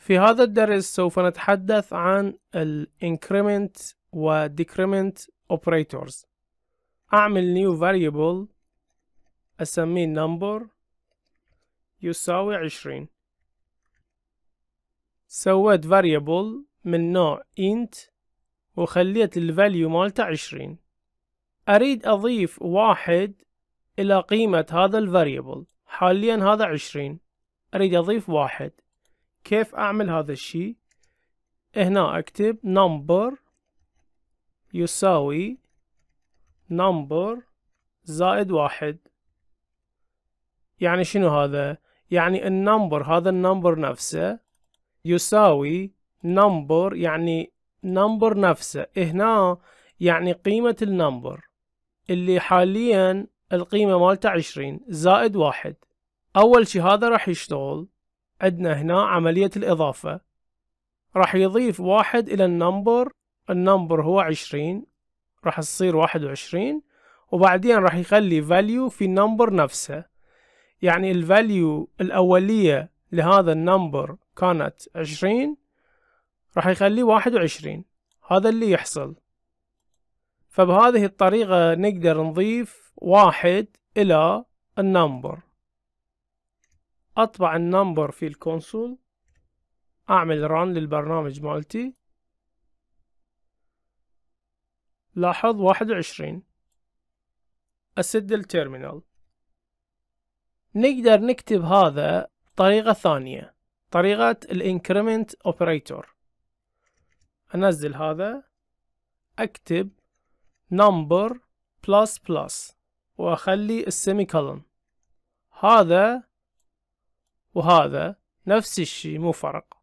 في هذا الدرس سوف نتحدث عن ال increment و decrement operators أعمل new variable أسميه number يساوي عشرين سويت variable من نوع int وخليت value مالته عشرين أريد أضيف واحد إلى قيمة هذا variable حاليا هذا عشرين أريد أضيف واحد كيف أعمل هذا الشي هنا أكتب number يساوي number زائد واحد يعني شنو هذا يعني النمبر هذا النمبر نفسه يساوي نمبر يعني نمبر نفسه هنا يعني قيمة النمبر اللي حاليا القيمة مالته عشرين زائد واحد أول شي هذا راح يشتغل عندنا هنا عملية الإضافة راح يضيف واحد إلى النمبر النمبر هو عشرين راح تصير واحد وعشرين وبعدين راح يخلي value في النمبر نفسه يعني الفاليو الأولية لهذا النمبر كانت عشرين راح يخليه واحد وعشرين هذا اللي يحصل فبهذه الطريقة نقدر نضيف واحد إلى النمبر أطبع النمبر في الكونسول أعمل ران للبرنامج مالتي لاحظ واحد وعشرين أسد التيرمينال نقدر نكتب هذا طريقة ثانية طريقة الانكريمنت اوبريتور انزل هذا اكتب number plus plus واخلي السيمي كولن هذا وهذا نفس الشيء مو فرق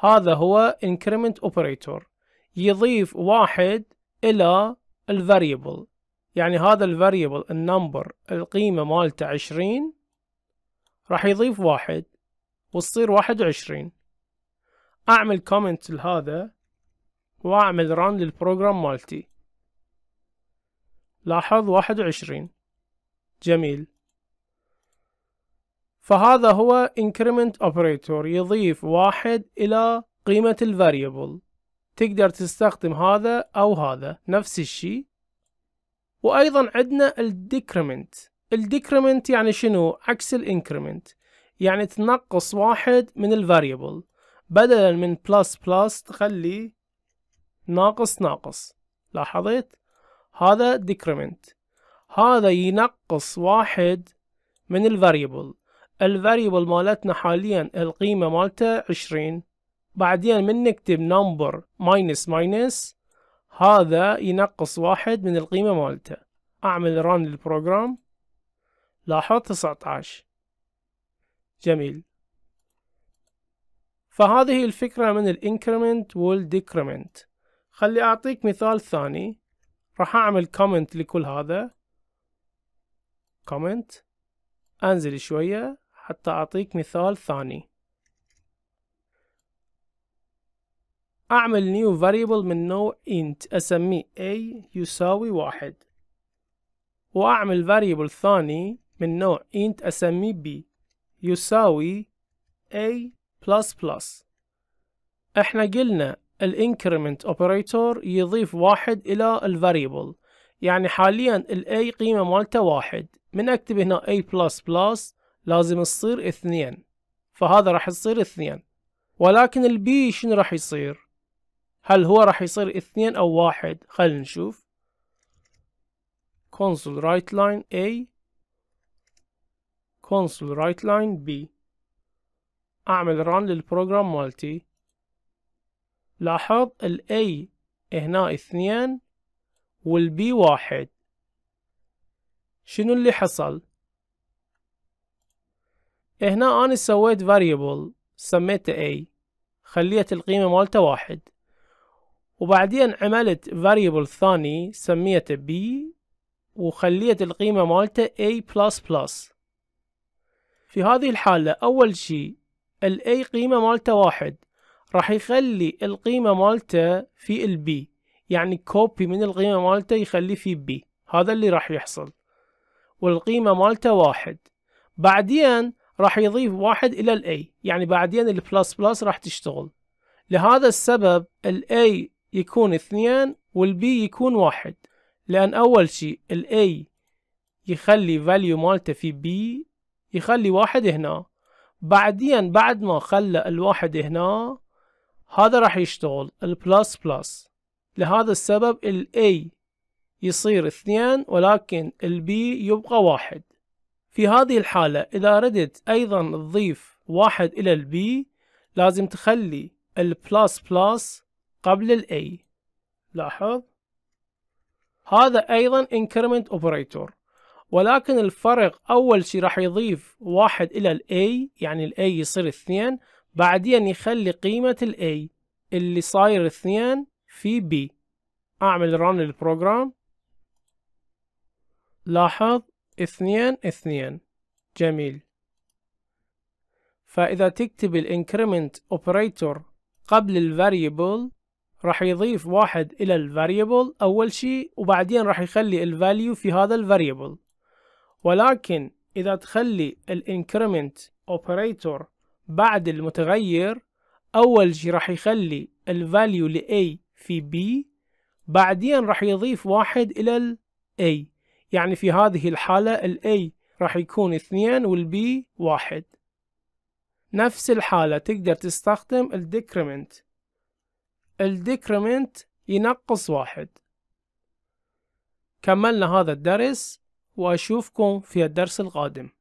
هذا هو increment operator يضيف واحد إلى الفاريبل يعني هذا الفاريبل النمبر القيمة مالته عشرين راح يضيف واحد وتصير واحد وعشرين أعمل comment لهذا وأعمل run للبروجرام مالتي لاحظ واحد وعشرين جميل فهذا هو increment operator يضيف واحد إلى قيمة الفاريبل تقدر تستخدم هذا أو هذا نفس الشيء وأيضا عندنا الديكريمنت الديكريمنت يعني شنو عكس الانكريمنت يعني تنقص واحد من الفاريبل بدلا من بلس بلس تخلي ناقص ناقص لاحظت هذا ديكريمنت هذا ينقص واحد من الفاريبل الفاريبل مالتنا حاليا القيمة مالته عشرين بعدين من نكتب number minus minus هذا ينقص واحد من القيمة مالته أعمل run للبروجرام لاحظ تسعة عشر جميل فهذه الفكرة من الانكريمنت والديكريمنت خلي أعطيك مثال ثاني راح أعمل كومنت لكل هذا كومنت أنزل شوية حتى أعطيك مثال ثاني أعمل new variable من نوع int أسميه a يساوي واحد وأعمل variable ثاني من نوع int أسميه b يساوي a احنا قلنا الانكريمنت اوبريتور يضيف واحد الى الفاريبل يعني حاليا الاي قيمة مالته واحد من اكتب هنا a لازم تصير اثنين فهذا راح يصير اثنين ولكن البي شنو راح يصير هل هو راح يصير اثنين او واحد خلينا نشوف console right line A console right line B اعمل run للبروجرام مالتي لاحظ ال A هنا اثنين والبي واحد شنو اللي حصل هنا أنا سويت variable سميته a خليت القيمة مالته واحد وبعدين عملت variable ثاني سميته b وخليت القيمة مالته a++ في هذه الحالة أول شي ال a قيمة مالته واحد راح يخلي القيمة مالته في ال b يعني كوبي من القيمة مالته يخليه في b هذا اللي راح يحصل والقيمة مالته واحد بعدين راح يضيف واحد إلى الاي يعني بعدين البلس بلس راح تشتغل لهذا السبب الاي يكون اثنين والبي يكون واحد لأن أول شيء الاي يخلي value مالته في B يخلي واحد هنا بعدين بعد ما خلى الواحد هنا هذا راح يشتغل البلس بلس لهذا السبب الاي A يصير اثنين ولكن البي B يبقى واحد في هذه الحالة إذا ردت أيضا تضيف واحد إلى البي لازم تخلي البلاس بلاس قبل الاي لاحظ هذا أيضا increment operator ولكن الفرق أول شي راح يضيف واحد إلى الاي يعني الاي يصير اثنين بعدين يخلي قيمة الاي اللي صاير اثنين في بي أعمل run للبروجرام لاحظ اثنين اثنين جميل فإذا تكتب الـ increment operator قبل الـ variable راح يضيف واحد إلى الـ variable أول شيء وبعدين راح يخلي الـ value في هذا الـ variable ولكن إذا تخلي الـ increment operator بعد المتغير أول شيء راح يخلي الـ value لـ A في B بعدين راح يضيف واحد إلى الـ A يعني في هذه الحالة الـ A راح يكون اثنين والـ B واحد نفس الحالة تقدر تستخدم الـ Decrement الـ Decrement ينقص واحد كملنا هذا الدرس وأشوفكم في الدرس القادم